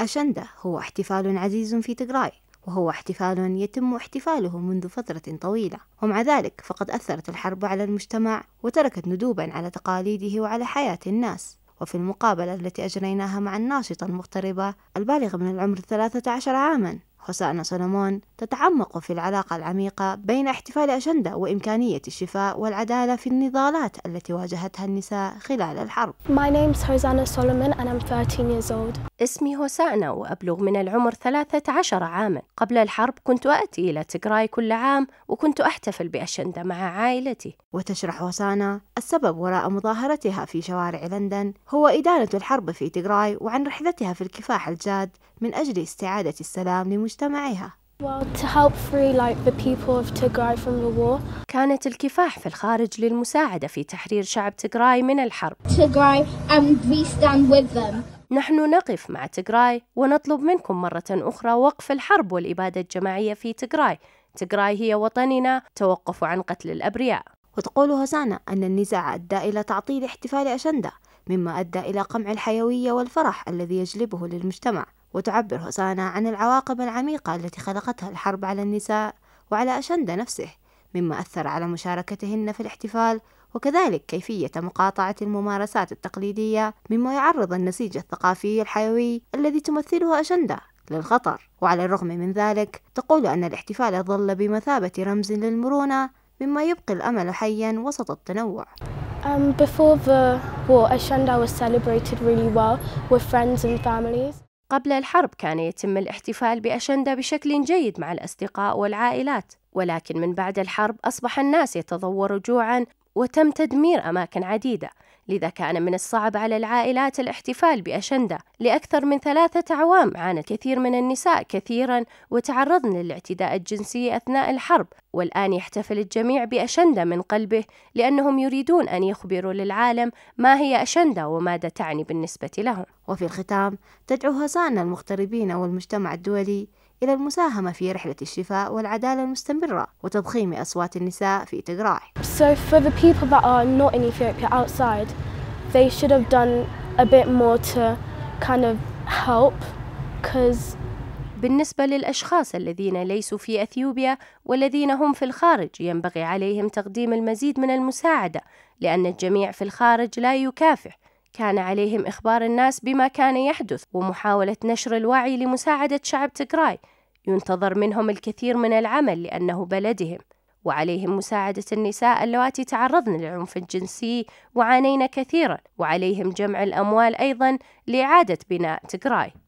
أشندة هو احتفال عزيز في تجراي وهو احتفال يتم احتفاله منذ فترة طويلة ومع ذلك فقد أثرت الحرب على المجتمع وتركت ندوبا على تقاليده وعلى حياة الناس وفي المقابلة التي أجريناها مع الناشطة المغتربة البالغة من العمر 13 عاما حسانة سولومون تتعمق في العلاقة العميقة بين احتفال أشندا وإمكانية الشفاء والعدالة في النضالات التي واجهتها النساء خلال الحرب. My name is Hosanna Solomon and I'm 13 years old. اسمي هوسانا وأبلغ من العمر 13 عاما قبل الحرب كنت أأتي إلى تجراي كل عام وكنت أحتفل بأشندة مع عائلتي وتشرح هوسانا السبب وراء مظاهرتها في شوارع لندن هو إدانة الحرب في تجراي وعن رحلتها في الكفاح الجاد من أجل استعادة السلام لمجتمعها كانت الكفاح في الخارج للمساعدة في تحرير شعب تجراي من الحرب. نحن نقف مع تجراي ونطلب منكم مرة أخرى وقف الحرب والإبادة الجماعية في تجراي. تجراي هي وطننا، توقفوا عن قتل الأبرياء. وتقول هوسانا أن النزاع أدى إلى تعطيل احتفال أشندا، مما أدى إلى قمع الحيوية والفرح الذي يجلبه للمجتمع. وتعبر هوسانا عن العواقب العميقة التي خلقتها الحرب على النساء وعلى أشندا نفسه مما أثر على مشاركتهن في الاحتفال وكذلك كيفية مقاطعة الممارسات التقليدية مما يعرض النسيج الثقافي الحيوي الذي تمثله أشندة للخطر وعلى الرغم من ذلك تقول أن الاحتفال ظل بمثابة رمز للمرونة مما يبقي الأمل حيا وسط التنوع Um, before the war, Ashanda was celebrated really well with friends and families. قبل الحرب كان يتم الاحتفال بأشندة بشكل جيد مع الأصدقاء والعائلات ولكن من بعد الحرب أصبح الناس يتضوروا جوعا وتم تدمير أماكن عديدة لذا كان من الصعب على العائلات الاحتفال بأشندة لأكثر من ثلاثة أعوام عانت كثير من النساء كثيرا وتعرضن للاعتداء الجنسي أثناء الحرب والآن يحتفل الجميع بأشندة من قلبه لأنهم يريدون أن يخبروا للعالم ما هي أشندة وماذا تعني بالنسبة لهم وفي الختام تدعو هصان المغتربين والمجتمع الدولي إلى المساهمة في رحلة الشفاء والعدالة المستمرة وتضخيم أصوات النساء في تقراح. So for the people that are not in Ethiopia outside, they should have done a bit more to kind of help because بالنسبة للأشخاص الذين ليسوا في أثيوبيا والذين هم في الخارج ينبغي عليهم تقديم المزيد من المساعدة لأن الجميع في الخارج لا يكافح كان عليهم إخبار الناس بما كان يحدث ومحاولة نشر الوعي لمساعدة شعب تكراي ينتظر منهم الكثير من العمل لأنه بلدهم وعليهم مساعدة النساء اللواتي تعرضن للعنف الجنسي وعانين كثيرا وعليهم جمع الأموال أيضا لإعادة بناء تقراي